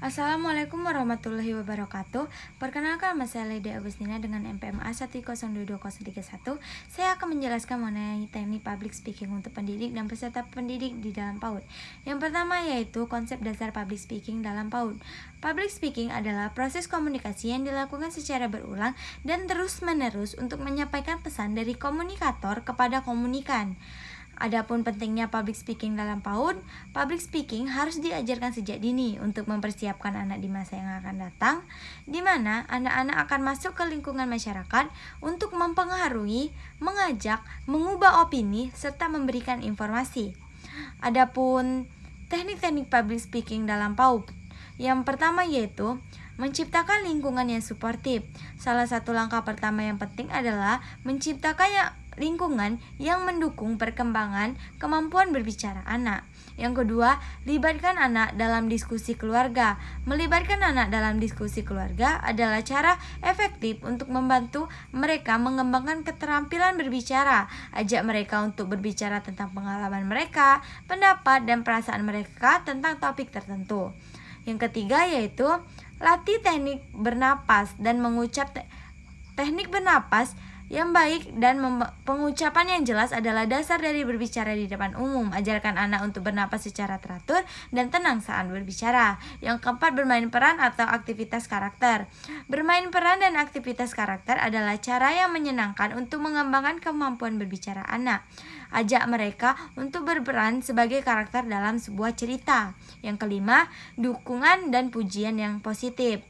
Assalamualaikum warahmatullahi wabarakatuh Perkenalkan saya Lady Agustina dengan MPMA 102031 Saya akan menjelaskan mengenai teknik public speaking untuk pendidik dan peserta pendidik di dalam PAUD Yang pertama yaitu konsep dasar public speaking dalam PAUD Public speaking adalah proses komunikasi yang dilakukan secara berulang dan terus-menerus untuk menyampaikan pesan dari komunikator kepada komunikan Adapun pentingnya public speaking dalam PAUD, public speaking harus diajarkan sejak dini untuk mempersiapkan anak di masa yang akan datang, di mana anak-anak akan masuk ke lingkungan masyarakat untuk mempengaruhi, mengajak, mengubah opini, serta memberikan informasi. Adapun teknik-teknik public speaking dalam PAUD, yang pertama yaitu menciptakan lingkungan yang suportif. Salah satu langkah pertama yang penting adalah menciptakan yang lingkungan yang mendukung perkembangan kemampuan berbicara anak. Yang kedua, libatkan anak dalam diskusi keluarga. Melibatkan anak dalam diskusi keluarga adalah cara efektif untuk membantu mereka mengembangkan keterampilan berbicara. Ajak mereka untuk berbicara tentang pengalaman mereka, pendapat dan perasaan mereka tentang topik tertentu. Yang ketiga yaitu latih teknik bernapas dan mengucap te teknik bernapas yang baik dan pengucapan yang jelas adalah dasar dari berbicara di depan umum. Ajarkan anak untuk bernapas secara teratur dan tenang saat berbicara. Yang keempat, bermain peran atau aktivitas karakter. Bermain peran dan aktivitas karakter adalah cara yang menyenangkan untuk mengembangkan kemampuan berbicara anak. Ajak mereka untuk berperan sebagai karakter dalam sebuah cerita. Yang kelima, dukungan dan pujian yang positif.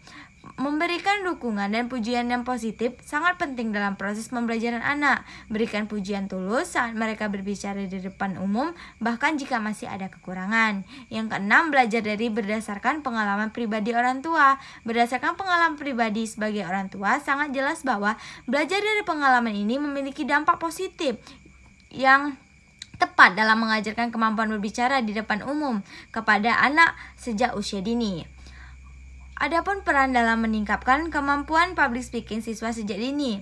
Memberikan dukungan dan pujian yang positif sangat penting dalam proses pembelajaran anak. Berikan pujian tulus saat mereka berbicara di depan umum, bahkan jika masih ada kekurangan. Yang keenam, belajar dari berdasarkan pengalaman pribadi orang tua. Berdasarkan pengalaman pribadi sebagai orang tua, sangat jelas bahwa belajar dari pengalaman ini memiliki dampak positif yang tepat dalam mengajarkan kemampuan berbicara di depan umum kepada anak sejak usia dini. Adapun peran dalam meningkatkan kemampuan public speaking siswa sejak dini.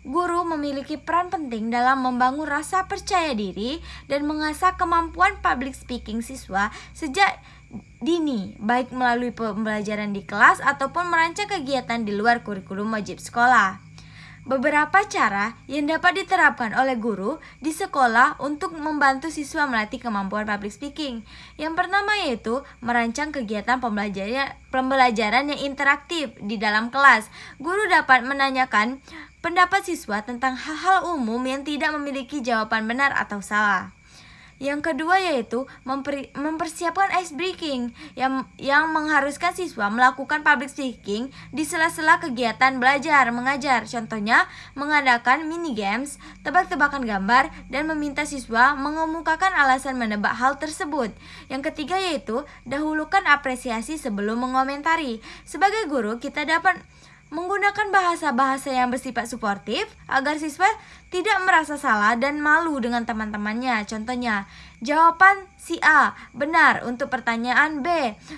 Guru memiliki peran penting dalam membangun rasa percaya diri dan mengasah kemampuan public speaking siswa sejak dini, baik melalui pembelajaran di kelas ataupun merancang kegiatan di luar kurikulum wajib sekolah. Beberapa cara yang dapat diterapkan oleh guru di sekolah untuk membantu siswa melatih kemampuan public speaking. Yang pertama yaitu merancang kegiatan pembelajaran yang interaktif di dalam kelas. Guru dapat menanyakan pendapat siswa tentang hal-hal umum yang tidak memiliki jawaban benar atau salah. Yang kedua yaitu mempersiapkan ice breaking yang yang mengharuskan siswa melakukan public speaking di sela-sela kegiatan belajar mengajar. Contohnya mengadakan mini games, tebak-tebakan gambar dan meminta siswa mengemukakan alasan menebak hal tersebut. Yang ketiga yaitu dahulukan apresiasi sebelum mengomentari. Sebagai guru kita dapat Menggunakan bahasa-bahasa yang bersifat suportif agar siswa tidak merasa salah dan malu dengan teman-temannya. Contohnya, jawaban si A benar untuk pertanyaan B.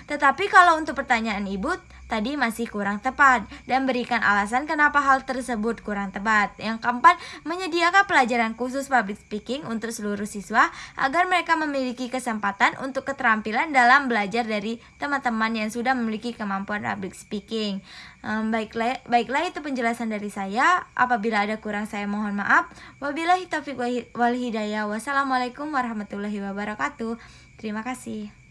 Tetapi kalau untuk pertanyaan ibu, tadi masih kurang tepat dan berikan alasan kenapa hal tersebut kurang tepat. Yang keempat, menyediakan pelajaran khusus public speaking untuk seluruh siswa agar mereka memiliki kesempatan untuk keterampilan dalam belajar dari teman-teman yang sudah memiliki kemampuan public speaking. Um, baiklah, baiklah itu penjelasan dari saya. Apabila ada kurang saya mohon maaf. Wabillahi taufiq wal hidayah. Wassalamualaikum warahmatullahi wabarakatuh. Terima kasih.